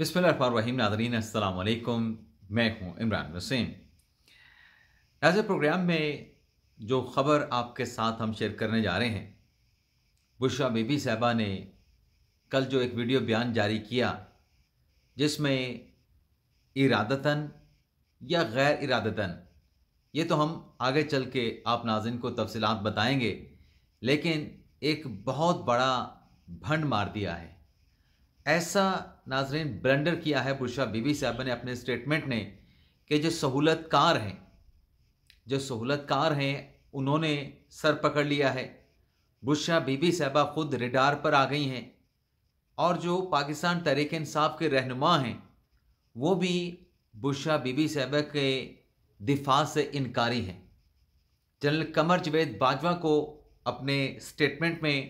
بسم اللہ الرحمن الرحیم ناظرین السلام علیکم میں ہوں Imran Hussain is a programme میں جو خبر آپ کے ساتھ ہم شیئر کرنے جا رہے ہیں بشرا بی بی صاحبہ نے کل جو ایک ویڈیو بیان جاری کیا جس میں ارادتاً یا غیر ارادتاً یہ تو ہم آگے چل کے آپ ناظرین کو تفصیلات بتائیں گے لیکن ایک بہت بڑا بھنڈ مار دیا ہے ایسا ناظرین بلنڈر کیا ہے برشا بی بی صاحبہ نے اپنے اسٹیٹمنٹ نے کہ جو سہولت کار ہیں جو سہولت کار ہیں انہوں نے سر پکڑ لیا ہے برشا بی بی صاحبہ خود ریڈار پر آ گئی ہیں اور جو پاکستان تحریک انصاف کے رہنما ہیں وہ بھی برشا بی بی صاحبہ کے دفاع سے انکاری ہیں جنرل قمر جوید باجوہ کو اپنے اسٹیٹمنٹ میں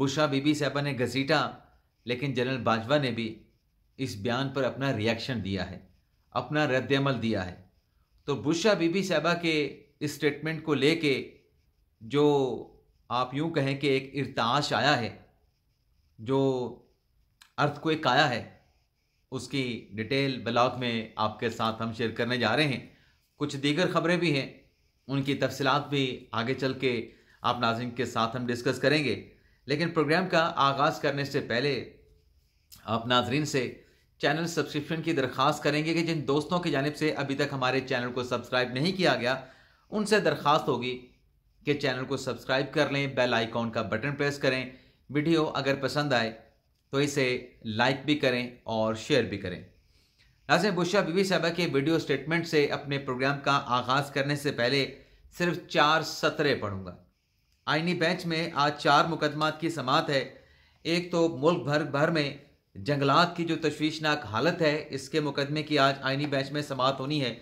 برشا بی بی صاحبہ نے گزیٹا لیکن جنرل باجوہ نے بھی اس بیان پر اپنا ریئیکشن دیا ہے اپنا رد عمل دیا ہے تو بشا بی بی صاحبہ کے اس اسٹیٹمنٹ کو لے کے جو آپ یوں کہیں کہ ایک ارتعاش آیا ہے جو ارتھ کو ایک آیا ہے اس کی ڈیٹیل بلاگ میں آپ کے ساتھ ہم شیئر کرنے جا رہے ہیں کچھ دیگر خبریں بھی ہیں ان کی تفصیلات بھی آگے چل کے آپ ناظرین کے ساتھ ہم ڈسکس کریں گے لیکن پروگرام کا آغاز کرنے سے پہلے آپ ناظرین سے چینل سبسکرپشن کی درخواست کریں گے کہ جن دوستوں کی جانب سے ابھی تک ہمارے چینل کو سبسکرائب نہیں کیا گیا ان سے درخواست ہوگی کہ چینل کو سبسکرائب کر لیں بیل آئیکن کا بٹن پریس کریں ویڈیو اگر پسند آئے تو اسے لائک بھی کریں اور شیئر بھی کریں ناظرین بشا بی بی صاحبہ کے ویڈیو اسٹیٹمنٹ سے اپنے پروگرام کا آغاز کرنے سے پہلے صرف چار سطرے پڑھوں گا آئینی بینچ میں آج چار مقدمات کی سماعت ہے ایک تو ملک بھر بھر میں جنگلات کی جو تشویشناک حالت ہے اس کے مقدمے کی آج آئینی بینچ میں سماعت ہونی ہے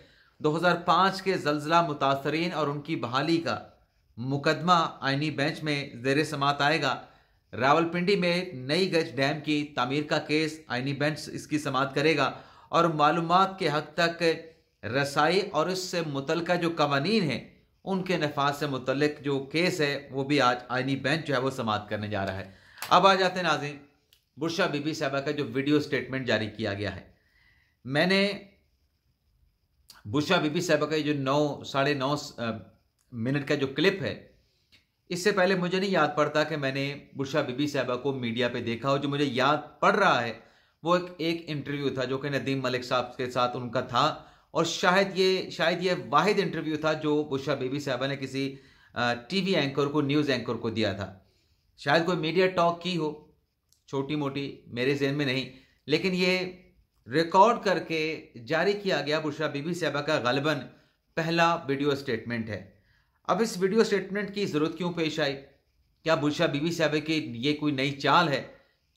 دو ہزار پانچ کے زلزلہ متاثرین اور ان کی بحالی کا مقدمہ آئینی بینچ میں زیر سماعت آئے گا راول پنڈی میں نئی گج ڈیم کی تعمیر کا کیس آئینی بینچ اس کی سماعت کرے گا اور معلومات کے حق تک رسائی اور اس سے متعلقہ جو قوانین ہیں ان کے نفاذ سے متعلق جو کیس ہے وہ بھی آج آئینی بینچ جو ہے وہ سماعت کرنے جا رہا ہے اب آ جاتے ہیں ناظرین برشا بی بی صاحبہ کا جو ویڈیو سٹیٹمنٹ جاری کیا گیا ہے میں نے برشا بی بی صاحبہ کا جو نو ساڑھے نو منٹ کا جو کلپ ہے اس سے پہلے مجھے نہیں یاد پڑتا کہ میں نے برشا بی بی صاحبہ کو میڈیا پہ دیکھا ہو جو مجھے یاد پڑ رہا ہے وہ ایک انٹرویو تھا جو کہ ندیم ملک صاحب کے ساتھ ان کا تھا اور شاید یہ شاید یہ واحد انٹرویو تھا جو بشا بی بی صاحبہ نے کسی ٹی وی اینکر کو نیوز اینکر کو دیا تھا شاید کوئی میڈیا ٹاک کی ہو چھوٹی موٹی میرے ذہن میں نہیں لیکن یہ ریکارڈ کر کے جاری کیا گیا بشرا بی بی صاحبہ کا غالباً پہلا ویڈیو اسٹیٹمنٹ ہے اب اس ویڈیو اسٹیٹمنٹ کی ضرورت کیوں پیش آئی کیا بشرا بی بی صاحبہ کی یہ کوئی نئی چال ہے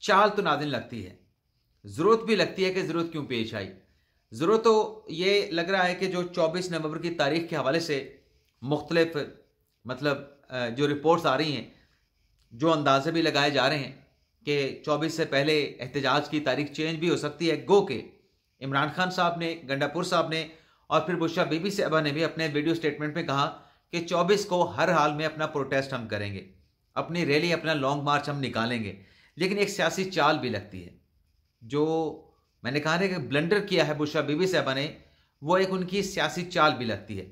چال تو نادن لگتی ہے ضرورت بھی لگتی ہے کہ ضرورت کیوں پیش آئی ضرور تو یہ لگ رہا ہے کہ جو چوبیس نومبر کی تاریخ کے حوالے سے مختلف مطلب جو رپورٹس آ رہی ہیں جو اندازے بھی لگائے جا رہے ہیں کہ چوبیس سے پہلے احتجاج کی تاریخ چینج بھی ہو سکتی ہے گو کہ عمران خان صاحب نے گنڈا پور صاحب نے اور پھر بشرا بی بی صاحبہ نے بھی اپنے ویڈیو اسٹیٹمنٹ میں کہا کہ چوبیس کو ہر حال میں اپنا پروٹیسٹ ہم کریں گے اپنی ریلی اپنا لانگ مارچ ہم نکالیں گے لیکن ایک سیاسی چال بھی لگتی ہے جو میں نے کہا تھا کہ بلنڈر کیا ہے بشرا بی بی صاحبہ نے وہ ایک ان کی سیاسی چال بھی لگتی ہے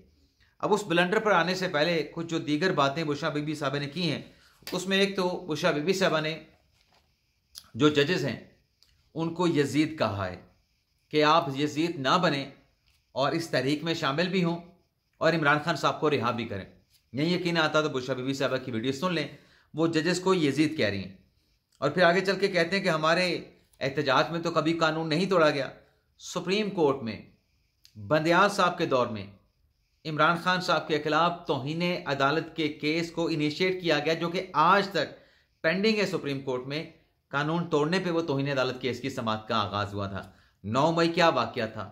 اب اس بلنڈر پر آنے سے پہلے کچھ جو دیگر باتیں بشرا بی بی صاحبہ نے کی ہیں اس میں ایک تو بشرا بی بی صاحبہ نے جو ججز ہیں ان کو یزید کہا ہے کہ آپ یزید نہ بنیں اور اس تحریک میں شامل بھی ہوں اور عمران خان صاحب کو رہا بھی کریں یا یقین آتا تو بشرا بی بی صاحبہ کی ویڈیو سن لیں وہ ججز کو یزید کہہ رہی ہیں اور پھر آگے چل کے کہتے ہیں کہ ہمارے احتجاج میں تو کبھی قانون نہیں توڑا گیا سپریم کورٹ میں بندیات صاحب کے دور میں عمران خان صاحب کے خلاف توہین عدالت کے کیس کو انیشیٹ کیا گیا جو کہ آج تک پینڈنگ ہے سپریم کورٹ میں قانون توڑنے پہ وہ توہین عدالت کیس کی سماعت کا آغاز ہوا تھا نو مئی کیا واقعہ تھا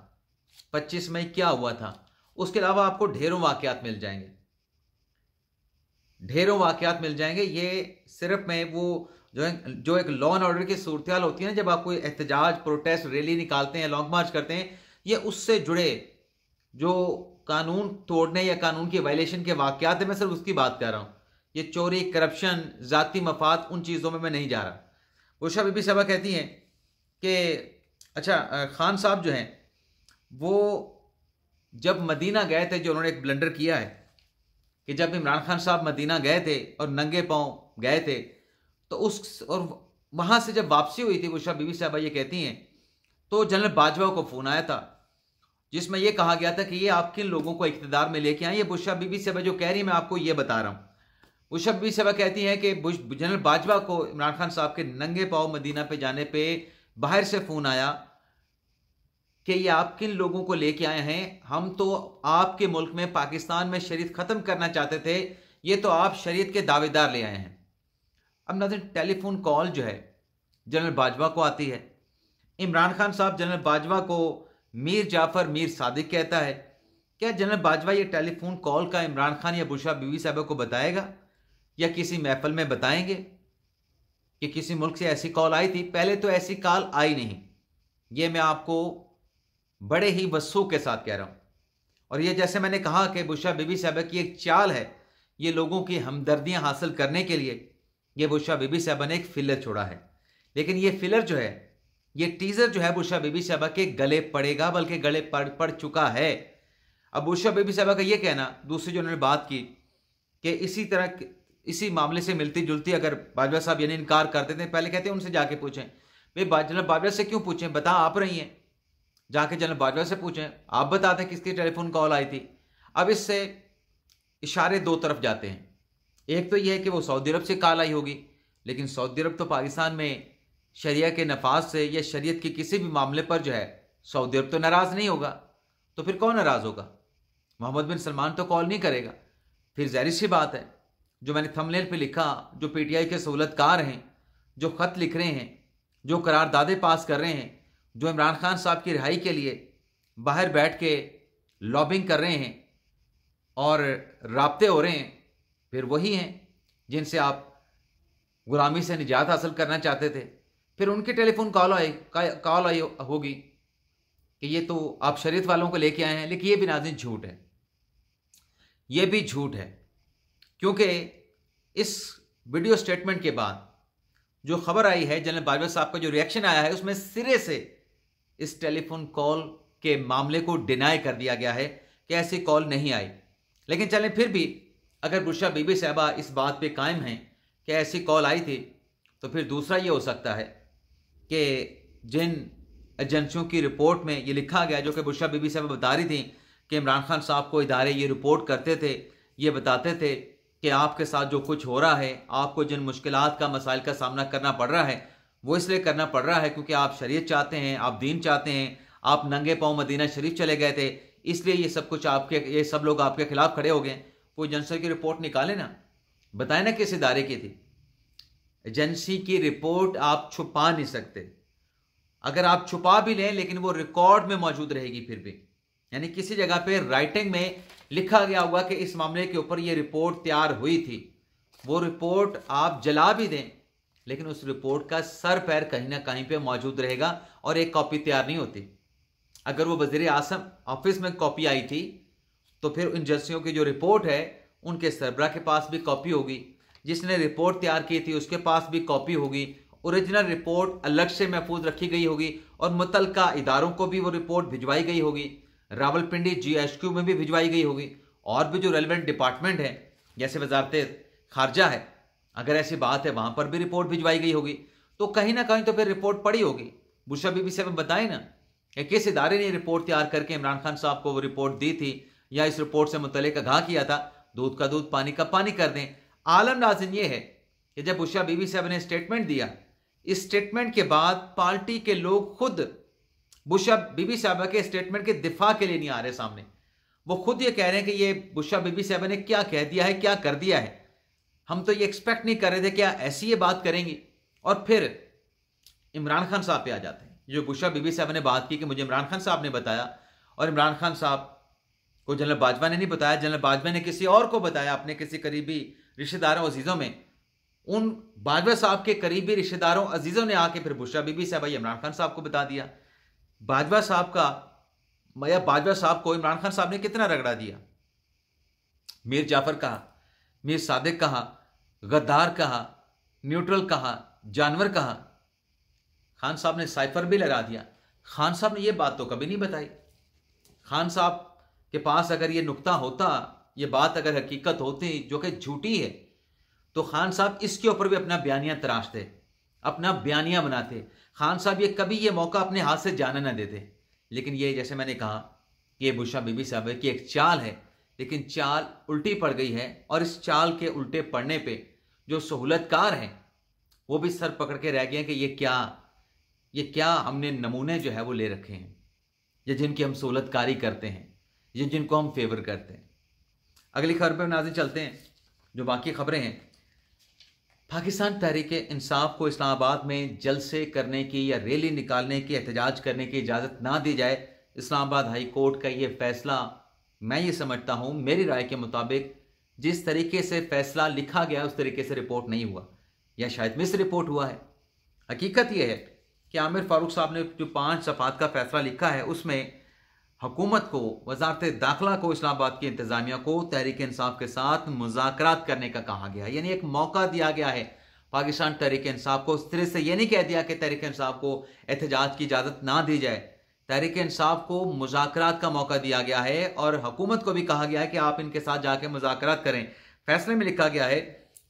پچیس مئی کیا ہوا تھا اس کے علاوہ آپ کو ڈھیروں واقعات مل جائیں گے ڈھیروں واقعات مل جائیں گے یہ صرف میں وہ جو جو ایک اینڈ آرڈر کی صورتحال ہوتی ہے نا جب آپ کوئی احتجاج پروٹیسٹ ریلی نکالتے ہیں لانگ مارچ کرتے ہیں یہ اس سے جڑے جو قانون توڑنے یا قانون کی وائلیشن کے واقعات ہیں میں صرف اس کی بات کر رہا ہوں یہ چوری کرپشن ذاتی مفاد ان چیزوں میں میں نہیں جا رہا وہ شب ابھی سبھا کہتی ہیں کہ اچھا خان صاحب جو ہیں وہ جب مدینہ گئے تھے جو انہوں نے ایک بلنڈر کیا ہے کہ جب عمران خان صاحب مدینہ گئے تھے اور ننگے پاؤں گئے تھے تو اس اور وہاں سے جب واپسی ہوئی تھی بشرا بی بی صاحبہ یہ کہتی ہیں تو جنرل باجوہ کو فون آیا تھا جس میں یہ کہا گیا تھا کہ یہ آپ کن لوگوں کو اقتدار میں لے کے آئیں یہ بشرا بی بی صاحبہ جو کہہ رہی ہیں میں آپ کو یہ بتا رہا ہوں بشرا بی بی صاحبہ کہتی ہیں کہ جنرل باجوہ کو عمران خان صاحب کے ننگے پاؤ مدینہ پہ جانے پہ باہر سے فون آیا کہ یہ آپ کن لوگوں کو لے کے آئے ہیں ہم تو آپ کے ملک میں پاکستان میں شریعت ختم کرنا چاہتے تھے یہ تو آپ شریعت کے دعوے دار لے آئے ہیں اب نظر فون کال جو ہے جنرل باجوہ کو آتی ہے عمران خان صاحب جنرل باجوہ کو میر جعفر میر صادق کہتا ہے کیا جنرل باجوہ یہ ٹیلی فون کال کا عمران خان یا بشرا بیوی صاحبہ کو بتائے گا یا کسی محفل میں بتائیں گے کہ کسی ملک سے ایسی کال آئی تھی پہلے تو ایسی کال آئی نہیں یہ میں آپ کو بڑے ہی وسوخ کے ساتھ کہہ رہا ہوں اور یہ جیسے میں نے کہا کہ بشرا بیوی صاحبہ کی ایک چال ہے یہ لوگوں کی ہمدردیاں حاصل کرنے کے لیے یہ بشا بی بی صاحبہ نے ایک فلر چھوڑا ہے لیکن یہ فلر جو ہے یہ ٹیزر جو ہے بشا بی بی صاحبہ کے گلے پڑے گا بلکہ گلے پڑ پڑ چکا ہے اب بشا بی بی صاحبہ کا یہ کہنا دوسری جو انہوں نے بات کی کہ اسی طرح اسی معاملے سے ملتی جلتی اگر باجوہ صاحب یعنی انکار کرتے تھے پہلے کہتے ہیں ان سے جا کے پوچھیں بھائی جنرل باجوہ سے کیوں پوچھیں بتا آپ رہی ہیں جا کے جنرل باجوہ سے پوچھیں آپ بتاتے کس کی ٹیلی فون کال آئی تھی اب اس سے اشارے دو طرف جاتے ہیں ایک تو یہ ہے کہ وہ سعودی عرب سے کال آئی ہوگی لیکن سعودی عرب تو پاکستان میں شریعہ کے نفاذ سے یا شریعت کے کسی بھی معاملے پر جو ہے سعودی عرب تو ناراض نہیں ہوگا تو پھر کون ناراض ہوگا محمد بن سلمان تو کال نہیں کرے گا پھر سی بات ہے جو میں نے لیل پہ لکھا جو پی ٹی آئی کے سہولت کار ہیں جو خط لکھ رہے ہیں جو قرار دادے پاس کر رہے ہیں جو عمران خان صاحب کی رہائی کے لیے باہر بیٹھ کے لابنگ کر رہے ہیں اور رابطے ہو رہے ہیں پھر وہی ہیں جن سے آپ غلامی سے نجات حاصل کرنا چاہتے تھے پھر ان کے فون کال آئے کال آئی ہوگی کہ یہ تو آپ شریعت والوں کو لے کے آئے ہیں لیکن یہ بھی ناظرین جھوٹ ہے یہ بھی جھوٹ ہے کیونکہ اس ویڈیو اسٹیٹمنٹ کے بعد جو خبر آئی ہے جنرل باجوہ صاحب کا جو ریئیکشن آیا ہے اس میں سرے سے اس ٹیلی فون کال کے معاملے کو ڈینائی کر دیا گیا ہے کہ ایسی کال نہیں آئی لیکن چلیں پھر بھی اگر برشا بی بی صاحبہ اس بات پہ قائم ہیں کہ ایسی کال آئی تھی تو پھر دوسرا یہ ہو سکتا ہے کہ جن ایجنسیوں کی رپورٹ میں یہ لکھا گیا جو کہ برشا بی بی صاحبہ بتا رہی تھیں کہ عمران خان صاحب کو ادارے یہ رپورٹ کرتے تھے یہ بتاتے تھے کہ آپ کے ساتھ جو کچھ ہو رہا ہے آپ کو جن مشکلات کا مسائل کا سامنا کرنا پڑ رہا ہے وہ اس لیے کرنا پڑ رہا ہے کیونکہ آپ شریعت چاہتے ہیں آپ دین چاہتے ہیں آپ ننگے پاؤں مدینہ شریف چلے گئے تھے اس لیے یہ سب کچھ آپ کے یہ سب لوگ آپ کے خلاف کھڑے ہو گئے ایجنسی کی رپورٹ نکالے نا بتائیں نا کس ادارے کی تھی ایجنسی کی رپورٹ آپ چھپا نہیں سکتے اگر آپ چھپا بھی لیں لیکن وہ ریکارڈ میں موجود رہے گی پھر بھی یعنی کسی جگہ پہ رائٹنگ میں لکھا گیا ہوا کہ اس معاملے کے اوپر یہ رپورٹ تیار ہوئی تھی وہ رپورٹ آپ جلا بھی دیں لیکن اس رپورٹ کا سر پیر کہیں نہ کہیں پہ موجود رہے گا اور ایک کاپی تیار نہیں ہوتی اگر وہ وزیر اعظم آفس میں کاپی آئی تھی تو پھر ان جنسیوں کی جو رپورٹ ہے ان کے سربراہ کے پاس بھی کاپی ہوگی جس نے رپورٹ تیار کی تھی اس کے پاس بھی کاپی ہوگی اوریجنل رپورٹ الگ سے محفوظ رکھی گئی ہوگی اور متعلقہ اداروں کو بھی وہ رپورٹ بھجوائی گئی ہوگی Rawalpindi G S Q میں بھی بھجوائی گئی ہوگی اور بھی جو ریلیونٹ ڈپارٹمنٹ ہیں جیسے وزارت خارجہ ہے اگر ایسی بات ہے وہاں پر بھی رپورٹ بھجوائی گئی ہوگی تو کہیں نہ کہیں تو پھر رپورٹ پڑی ہوگی بشا بی بی سے ہمیں بتائیں نا کہ کس ادارے نے رپورٹ تیار کر کے عمران خان صاحب کو وہ رپورٹ دی تھی یا اس رپورٹ سے متعلق اگاہ کیا تھا دودھ کا دودھ پانی کا پانی کر دیں عالم ناظرین یہ ہے کہ جب بشا بی بی صاحب نے اسٹیٹمنٹ دیا اس اسٹیٹمنٹ کے بعد پارٹی کے لوگ خود بشا بی بی صاحبہ کے اسٹیٹمنٹ کے دفاع کے لیے نہیں آ رہے سامنے وہ خود یہ کہہ رہے ہیں کہ یہ بشا بی بی صاحب نے کیا کہہ دیا ہے کیا کر دیا ہے ہم تو یہ ایکسپیکٹ نہیں کر رہے تھے کیا ایسی یہ بات کریں گی اور پھر عمران خان صاحب پہ آ جاتے ہیں جو بشا بی بی صاحب نے بات کی کہ مجھے عمران خان صاحب نے بتایا اور عمران خان صاحب کو جنرل باجوا نے نہیں بتایا جنرل باجوہ نے کسی اور کو بتایا اپنے کسی قریبی رشتہ داروں عزیزوں میں ان باجوا صاحب کے قریبی رشتہ داروں عزیزوں نے آ کے پھر بشرا بی بی صاحب عمران خان صاحب کو بتا دیا باجوا صاحب کا باجوا صاحب کو عمران خان صاحب نے کتنا رگڑا دیا میر جعفر کہا میر صادق کہا غدار کہا نیوٹرل کہا جانور کہا خان صاحب نے سائفر بھی لگا دیا خان صاحب نے یہ بات تو کبھی نہیں بتائی خان صاحب کے پاس اگر یہ نقطہ ہوتا یہ بات اگر حقیقت ہوتی جو کہ جھوٹی ہے تو خان صاحب اس کے اوپر بھی اپنا بیانیاں تراشتے اپنا بیانیاں بناتے خان صاحب یہ کبھی یہ موقع اپنے ہاتھ سے جانا نہ دیتے لیکن یہ جیسے میں نے کہا کہ یہ بشا بی بی صاحب ہے کہ ایک چال ہے لیکن چال الٹی پڑ گئی ہے اور اس چال کے الٹے پڑنے پہ جو سہولت کار ہیں وہ بھی سر پکڑ کے رہ گئے ہیں کہ یہ کیا یہ کیا ہم نے نمونے جو ہے وہ لے رکھے ہیں یا جن کی ہم سہولت کاری کرتے ہیں جن کو ہم فیور کرتے ہیں اگلی خبر پہ چلتے ہیں جو باقی خبریں ہیں پاکستان تحریک انصاف کو اسلام آباد میں جلسے کرنے کی یا ریلی نکالنے کی احتجاج کرنے کی اجازت نہ دی جائے اسلام آباد ہائی کورٹ کا یہ فیصلہ میں یہ سمجھتا ہوں میری رائے کے مطابق جس طریقے سے فیصلہ لکھا گیا اس طریقے سے رپورٹ نہیں ہوا یا شاید مس رپورٹ ہوا ہے حقیقت یہ ہے کہ عامر فاروق صاحب نے جو پانچ صفحات کا فیصلہ لکھا ہے اس میں حکومت کو وزارت داخلہ کو اسلام آباد کی انتظامیہ کو تحریک انصاف کے ساتھ مذاکرات کرنے کا کہا گیا ہے یعنی ایک موقع دیا گیا ہے پاکستان تحریک انصاف کو اس طرح سے یہ نہیں کہہ دیا کہ تحریک انصاف کو احتجاج کی اجازت نہ دی جائے تحریک انصاف کو مذاکرات کا موقع دیا گیا ہے اور حکومت کو بھی کہا گیا ہے کہ آپ ان کے ساتھ جا کے مذاکرات کریں فیصلے میں لکھا گیا ہے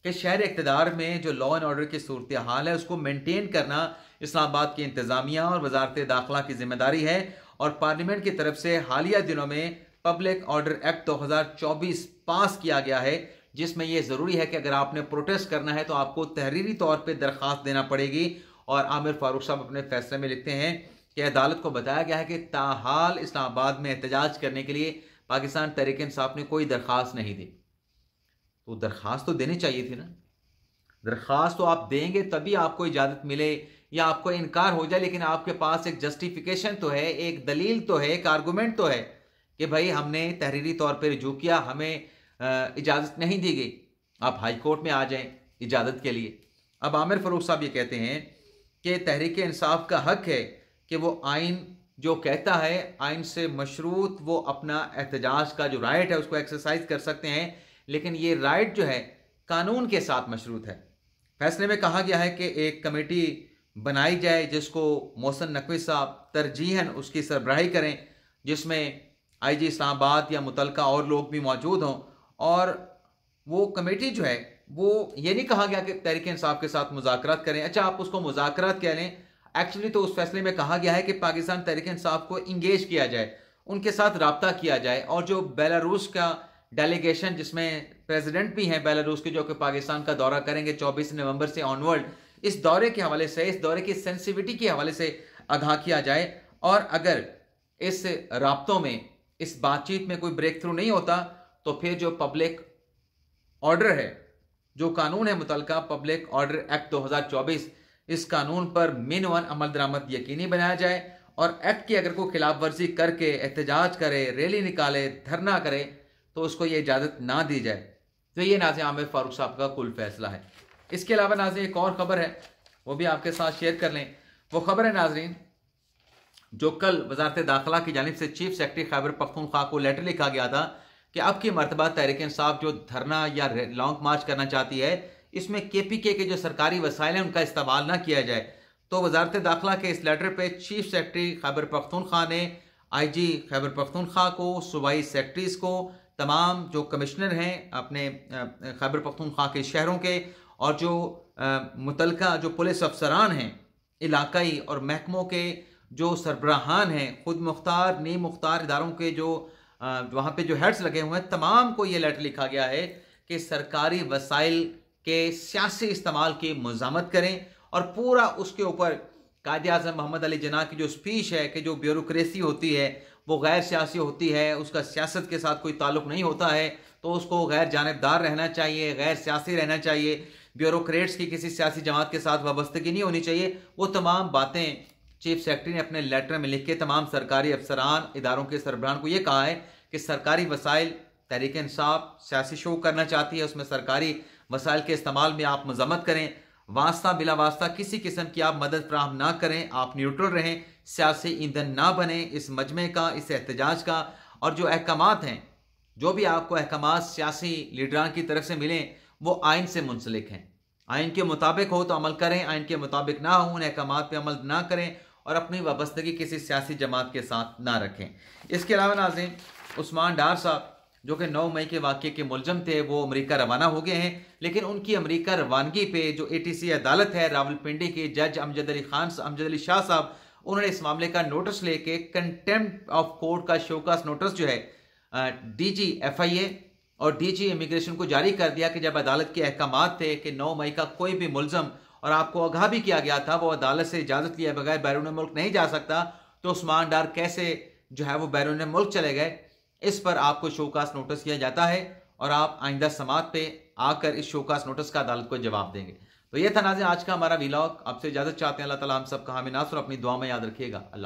کہ شہر اقتدار میں جو لا اینڈ آرڈر کی صورتحال ہے اس کو مینٹین کرنا اسلام آباد کی انتظامیہ اور وزارت داخلہ کی ذمہ داری ہے اور پارلیمنٹ کی طرف سے حالیہ دنوں میں پبلک آرڈر ایکٹ دو ہزار چوبیس پاس کیا گیا ہے جس میں یہ ضروری ہے کہ اگر آپ نے پروٹیسٹ کرنا ہے تو آپ کو تحریری طور پہ درخواست دینا پڑے گی اور عامر فاروق صاحب اپنے فیصلے میں لکھتے ہیں کہ عدالت کو بتایا گیا ہے کہ تاحال اسلام آباد میں احتجاج کرنے کے لیے پاکستان تحریک انصاف نے کوئی درخواست نہیں دی تو درخواست تو دینی چاہیے تھی نا درخواست تو آپ دیں گے تبھی آپ کو اجازت ملے یا آپ کو انکار ہو جائے لیکن آپ کے پاس ایک جسٹیفیکیشن تو ہے ایک دلیل تو ہے ایک آرگومنٹ تو ہے کہ بھائی ہم نے تحریری طور پہ رجوع کیا ہمیں اجازت نہیں دی گئی آپ ہائی کورٹ میں آ جائیں اجازت کے لیے اب عامر فروخ صاحب یہ کہتے ہیں کہ تحریک انصاف کا حق ہے کہ وہ آئین جو کہتا ہے آئین سے مشروط وہ اپنا احتجاج کا جو رائٹ ہے اس کو ایکسرسائز کر سکتے ہیں لیکن یہ رائٹ جو ہے قانون کے ساتھ مشروط ہے فیصلے میں کہا گیا ہے کہ ایک کمیٹی بنائی جائے جس کو محسن نقوی صاحب ترجیحاً اس کی سربراہی کریں جس میں آئی جی اسلام آباد یا متعلقہ اور لوگ بھی موجود ہوں اور وہ کمیٹی جو ہے وہ یہ نہیں کہا گیا کہ تحریک انصاف کے ساتھ مذاکرات کریں اچھا آپ اس کو مذاکرات کہہ لیں ایکچولی تو اس فیصلے میں کہا گیا ہے کہ پاکستان تحریک انصاف کو انگیج کیا جائے ان کے ساتھ رابطہ کیا جائے اور جو بیلاروس کا ڈیلیگیشن جس میں پریزیڈنٹ بھی ہیں بیلاروس کے جو کہ پاکستان کا دورہ کریں گے چوبیس نومبر سے آن ورلڈ اس دورے کے حوالے سے اس دورے کی سینسیوٹی کے حوالے سے آگاہ کیا جائے اور اگر اس رابطوں میں اس بات چیت میں کوئی بریک تھرو نہیں ہوتا تو پھر جو پبلک آرڈر ہے جو قانون ہے متعلقہ پبلک آرڈر ایکٹ دو ہزار چوبیس اس قانون پر مین ون عمل درآمد یقینی بنایا جائے اور ایکٹ کی اگر کوئی خلاف ورزی کر کے احتجاج کرے ریلی نکالے دھرنا کرے تو اس کو یہ اجازت نہ دی جائے تو یہ ناظرین عامر فاروق صاحب کا کل فیصلہ ہے اس کے علاوہ ناظرین ایک اور خبر ہے وہ بھی آپ کے ساتھ شیئر کر لیں وہ خبر ہے ناظرین جو کل وزارت داخلہ کی جانب سے چیف سیکٹری خیبر پختونخوا کو لیٹر لکھا گیا تھا کہ اب کی مرتبہ تحریک انصاف جو دھرنا یا لانگ مارچ کرنا چاہتی ہے اس میں کے پی کے کے جو سرکاری وسائل ہیں ان کا استعمال نہ کیا جائے تو وزارت داخلہ کے اس لیٹر پہ چیف سیکٹری خیبر پختونخوا نے آئی جی خیبر پختونخوا کو صوبائی سیکٹریز کو تمام جو کمشنر ہیں اپنے خیبر پختونخوا کے شہروں کے اور جو متعلقہ جو پولیس افسران ہیں علاقائی اور محکموں کے جو سربراہان ہیں خود مختار نیم مختار اداروں کے جو وہاں پہ جو ہیڈس لگے ہوئے ہیں تمام کو یہ لیٹر لکھا گیا ہے کہ سرکاری وسائل کے سیاسی استعمال کی مزامت کریں اور پورا اس کے اوپر قائد اعظم محمد علی جناح کی جو اسپیچ ہے کہ جو بیوروکریسی ہوتی ہے وہ غیر سیاسی ہوتی ہے اس کا سیاست کے ساتھ کوئی تعلق نہیں ہوتا ہے تو اس کو غیر جانبدار رہنا چاہیے غیر سیاسی رہنا چاہیے بیوروکریٹس کی کسی سیاسی جماعت کے ساتھ وابستگی نہیں ہونی چاہیے وہ تمام باتیں چیف سیکرٹری نے اپنے لیٹر میں لکھ کے تمام سرکاری افسران اداروں کے سربراہان کو یہ کہا ہے کہ سرکاری وسائل تحریک انصاف سیاسی شو کرنا چاہتی ہے اس میں سرکاری وسائل کے استعمال میں آپ مذمت کریں واسطہ بلا واسطہ کسی قسم کی آپ مدد فراہم نہ کریں آپ نیوٹرل رہیں سیاسی ایندھن نہ بنیں اس مجمع کا اس احتجاج کا اور جو احکامات ہیں جو بھی آپ کو احکامات سیاسی لیڈران کی طرف سے ملیں وہ آئین سے منسلک ہیں آئین کے مطابق ہو تو عمل کریں آئین کے مطابق نہ ہوں ان احکامات پہ عمل نہ کریں اور اپنی وابستگی کسی سیاسی جماعت کے ساتھ نہ رکھیں اس کے علاوہ ناظرین عثمان ڈار صاحب جو کہ نو مئی کے واقعے کے ملزم تھے وہ امریکہ روانہ ہو گئے ہیں لیکن ان کی امریکہ روانگی پہ جو اے ٹی سی عدالت ہے راول پنڈی کے جج امجد علی خان امجد علی شاہ صاحب انہوں نے اس معاملے کا نوٹس لے کے کنٹمپٹ آف کورٹ کا شوکاس نوٹس جو ہے ڈی جی ایف آئی اے اور ڈی جی امیگریشن کو جاری کر دیا کہ جب عدالت کے احکامات تھے کہ نو مئی کا کوئی بھی ملزم اور آپ کو آگاہ بھی کیا گیا تھا وہ عدالت سے اجازت لیا بغیر بیرون ملک نہیں جا سکتا تو عثمان ڈار کیسے جو ہے وہ بیرون ملک چلے گئے اس پر آپ کو شوکاس نوٹس کیا جاتا ہے اور آپ آئندہ سماعت پہ آ کر اس شوکاس نوٹس کا عدالت کو جواب دیں گے تو یہ تھا ناظرین آج کا ہمارا ویلاگ آپ سے اجازت چاہتے ہیں اللہ تعالیٰ ہم سب کا ناصر اپنی دعا میں یاد رکھیے گا اللہ